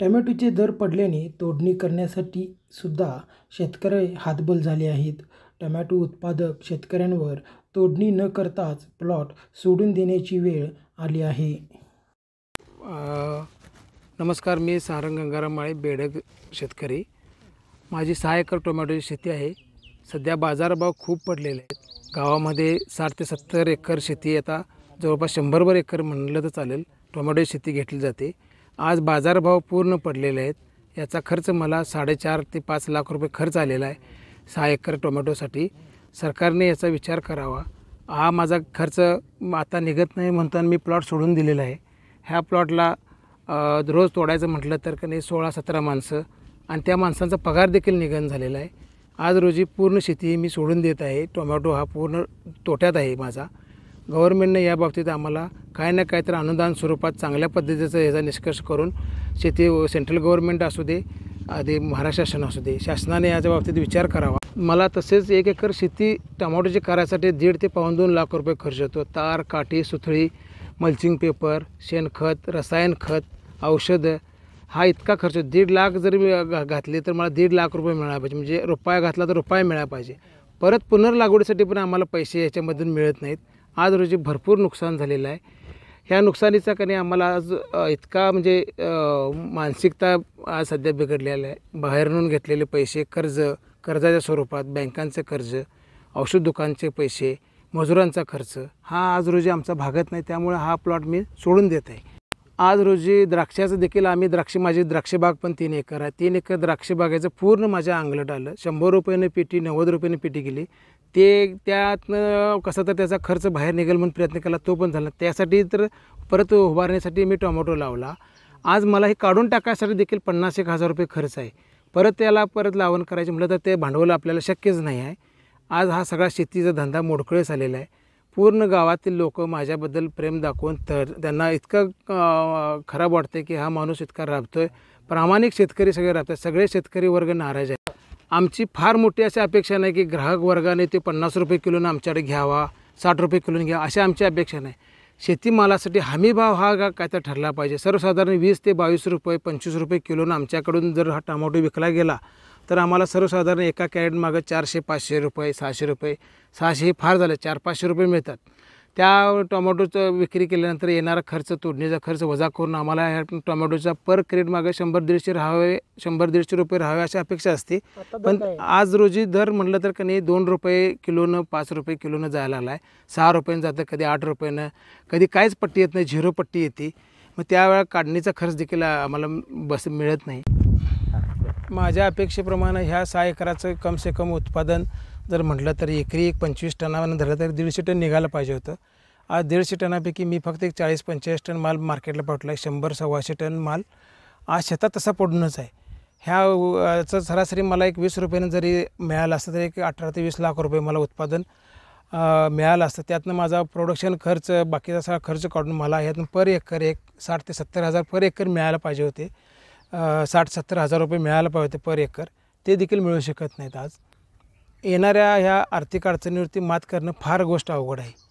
टोमॅटोचे दर पडल्याने तोडणी करण्यासाठी सुद्धा शेतकरी हातबल झाले आहेत टोमॅटो उत्पादक शेतकऱ्यांवर तोडणी न करताच प्लॉट सोडून देण्याची वेळ आली आहे नमस्कार मी सारंग गंगाराम माळे बेडग शेतकरी माझी सहा एकर टोमॅटोची शेती आहे सध्या बाजारभाव खूप पडलेले आहेत गावामध्ये साठ ते सत्तर एकर शेती आता जवळपास शंभरभर एकर म्हणलं तर चालेल टोमॅटोची शेती घेतली जाते आज बाजारभाव पूर्ण पडलेले आहेत याचा खर्च मला साडेचार ते पाच लाख रुपये खर्च आलेला आहे सहा एकर टोमॅटोसाठी सरकारने याचा विचार करावा हा माझा खर्च आता निघत नाही म्हणताना मी प्लॉट सोडून दिलेला आहे ह्या प्लॉटला रोज तोडायचं म्हटलं तर का सोळा सतरा माणसं आणि त्या माणसांचा पगार देखील निघन झालेला आहे आज रोजी पूर्ण शेती मी सोडून देत आहे टोमॅटो हा पूर्ण तोट्यात आहे माझा गव्हर्नमेंटने याबाबतीत आम्हाला काय ना काय तर अनुदान स्वरूपात चांगल्या पद्धतीचा याचा निष्कर्ष करून शेती सेंट्रल गव्हर्नमेंट असू दे आधी महाराष्ट्र शासन असू दे शासनाने याच्या बाबतीत विचार करावा मला तसेच एक एकर शेती टमाटोची करायसाठी दीड ते पाऊन दोन लाख रुपये खर्च होतो तार काठी सुथळी मल्चिंग पेपर शेणखत रसायन खत औषधं हा इतका खर्च दीड लाख मी घातले तर मला दीड लाख रुपये मिळायला पाहिजे म्हणजे रुपया घातला तर रुपया मिळाला पाहिजे परत पुनर्लागवडीसाठी पण आम्हाला पैसे याच्यामधून मिळत नाहीत आज रोजी भरपूर नुकसान झालेलं आहे ह्या नुकसानीचा कणी आम्हाला आज इतका म्हणजे मानसिकता आज सध्या बिघडलेला आहे बाहेरून घेतलेले पैसे कर्ज कर्जाच्या स्वरूपात बँकांचे कर्ज औषध दुकानचे पैसे मजुरांचा खर्च हा आज रोजी आमचा भागत नाही त्यामुळे हा प्लॉट मी सोडून देत आहे आज रोजी द्राक्षाचं देखील आम्ही द्राक्ष माझी द्राक्षबाग पण तीन एकर आहे तीन एकर द्राक्षबागेचं पूर्ण माझ्या अंगलट आलं शंभर रुपयाने पेटी नव्वद रुपयाने पेटी गेली ते त्यातनं कसं तर त्याचा खर्च बाहेर निघेल म्हणून प्रयत्न केला तो पण झाला त्यासाठी तर परत उभारण्यासाठी मी टोमॅटो लावला आज मला हे काढून टाकायसाठी देखील पन्नास एक हजार रुपये खर्च आहे परत त्याला परत लावण करायचे म्हटलं तर ते भांडवल आपल्याला शक्यच नाही आहे आज हा सगळा शेतीचा धंदा मोडकळीस आलेला आहे पूर्ण गावातील लोक माझ्याबद्दल प्रेम दाखवून तर त्यांना इतकं खराब वाटतं की हा माणूस इतका राबतो आहे प्रामाणिक शेतकरी सगळे राबतात सगळे शेतकरी वर्ग नाराज आहे आमची फार मोठी अशी अपेक्षा नाही की ग्राहक वर्गाने ते पन्नास रुपये किलोनं आमच्याकडे घ्यावा साठ रुपये किलोनं घ्या अशी आमची अपेक्षा नाही शेतीमालासाठी हमीभाव हा काय तर ठरला पाहिजे सर्वसाधारण वीस ते बावीस रुपये पंचवीस रुपये किलोनं आमच्याकडून जर हा टमाटो विकला गेला तर आम्हाला सर्वसाधारण एका कॅरेटमागं चारशे पाचशे रुपये सहाशे रुपये सहाशे हे फार झालं चार पाचशे रुपये मिळतात त्या टोमॅटोचं विक्री केल्यानंतर येणारा खर्च तोडणीचा खर्च वजा करून आम्हाला ह्या टोमॅटोचा पर क्रेट मागे शंभर दीडशे राहावे शंभर दीडशे रुपये राहावे अशी अपेक्षा असते पण आज रोजी दर म्हटलं तर कधी दोन रुपये किलोनं पाच रुपये किलोनं जायला आला आहे सहा रुपयानं जातं कधी आठ रुपयानं कधी काहीच पट्टी येत नाही झिरो पट्टी येते मग त्यावेळा काढणीचा खर्च देखील आम्हाला बस मिळत नाही माझ्या अपेक्षेप्रमाणे ह्या सहा एकराचं से कम उत्पादन जर म्हटलं तर एकरी एक पंचवीस टनानं धरलं तर दीडशे टन निघालं पाहिजे होतं आज दीडशे टनापैकी मी फक्त एक चाळीस पंचेचाळीस टन माल मार्केटला पाठवला आहे शंभर सव्वाशे टन माल आज शेतात तसा पडूनच आहे ह्याचं सरासरी मला एक वीस रुपयानं जरी मिळालं असतं तरी एक अठरा ते वीस लाख रुपये मला उत्पादन मिळालं असतं त्यातनं माझा प्रोडक्शन खर्च बाकीचा सगळा खर्च काढून मला ह्यातून पर एकर एक साठ ते सत्तर हजार पर एकर मिळायला पाहिजे होते साठ सत्तर हजार रुपये मिळायला पाहिजे होते पर एकर ते देखील मिळू शकत नाहीत आज येणाऱ्या ह्या आर्थिक अडचणीवरती मात करणं फार गोष्ट अवघड आहे